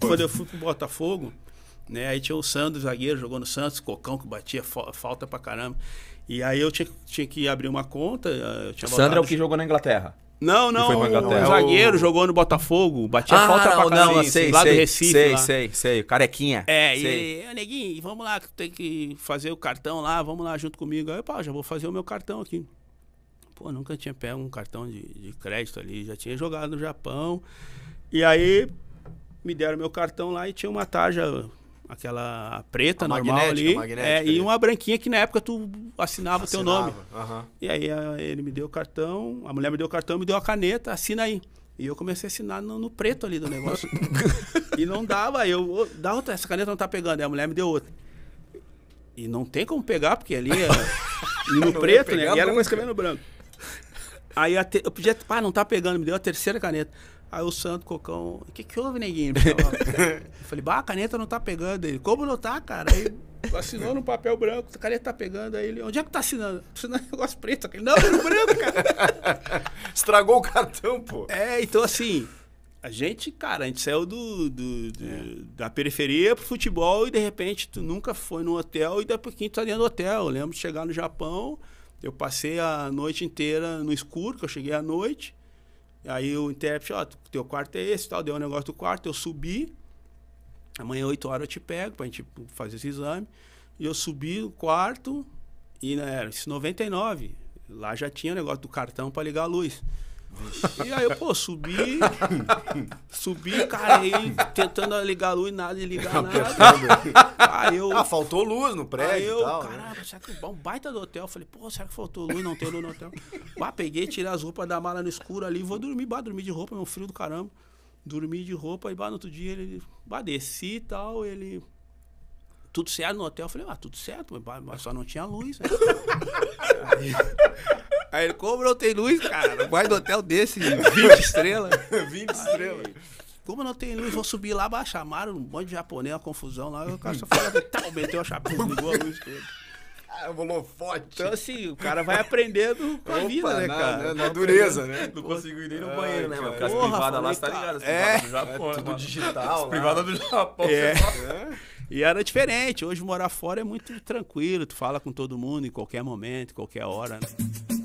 Quando eu fui pro Botafogo, né, aí tinha o Sandro, zagueiro, jogou no Santos, Cocão, que batia falta pra caramba. E aí eu tinha, tinha que abrir uma conta. Eh, Sandro é o que jogou na Inglaterra. Não, não, o, o zagueiro o... jogou no Botafogo, batia ah, falta não, pra caramba, não, sei, lá sei, do Recife. Sei, lá. sei, sei, carequinha. É, sei. e, neguinho, vamos lá, tem que fazer o cartão lá, vamos lá junto comigo. Aí, pá, já vou fazer o meu cartão aqui pô, nunca tinha pego um cartão de, de crédito ali, já tinha jogado no Japão. E aí me deram meu cartão lá e tinha uma tarja aquela preta a normal ali, é, e uma branquinha que na época tu assinava o teu nome. Uhum. E aí ele me deu o cartão, a mulher me deu o cartão, me deu a caneta, assina aí. E eu comecei a assinar no, no preto ali do negócio. e não dava, eu, dá outra, essa caneta não tá pegando, aí a mulher me deu outra. E não tem como pegar, porque ali é, no preto, né? E era com escrever no branco. Aí te... eu pedi, pá, não tá pegando, me deu a terceira caneta. Aí o santo cocão, o que que houve, neguinho? Eu falei, bah, a caneta não tá pegando. Ele, como não tá, cara? Aí assinou no papel branco, a caneta tá pegando. Aí ele, onde é que tá assinando? Assinando negócio preto. Aquele, não, era é branco, cara. Estragou o cartão, pô. É, então assim, a gente, cara, a gente saiu do, do, do é. da periferia pro futebol e de repente tu nunca foi num hotel e daqui a pouquinho tu tá dentro do hotel. Eu lembro de chegar no Japão eu passei a noite inteira no escuro, que eu cheguei à noite. Aí o intérprete, ó, oh, teu quarto é esse tal, deu um negócio do quarto, eu subi. Amanhã, 8 horas, eu te pego pra gente tipo, fazer esse exame. E eu subi no quarto, e né, era isso 99. Lá já tinha o negócio do cartão para ligar a luz. E aí eu, pô, subi, subi, cara, aí tentando ligar a luz, nada, ligar nada. É aí eu... Ah, faltou luz no prédio aí eu, e tal. Né? Caramba, será que um é baita do hotel? Eu falei, pô, será que faltou luz? Não tem luz no hotel. Bah, peguei, tirei as roupas da mala no escuro ali, vou dormir, bah, dormir de roupa, meu frio do caramba. Dormi de roupa e, bah, no outro dia ele, bah, desci e tal, ele tudo certo no hotel. Eu falei, ah, tudo certo, mas só não tinha luz. Né? Aí ele, como não tem luz, cara? Vai no hotel desse, 20 estrelas. 20 estrelas. Como não tem luz, vou subir lá, baixar. Maro, um monte de japonês, uma confusão lá. O cara só fala, tal, tá, meteu a chapinha, ligou a luz toda. Ah, o é holofote. Então, assim, o cara vai aprendendo com a Opa, vida, né, na, cara? Na, na dureza, né? Não conseguiu ir nem no banheiro, né, mano? Porque as privadas lá, você tá, tá ligado? As é, do Japão, é tudo digital. As né? privadas do Japão. É. é. E era diferente. Hoje, morar fora é muito tranquilo. Tu fala com todo mundo em qualquer momento, em qualquer hora, né?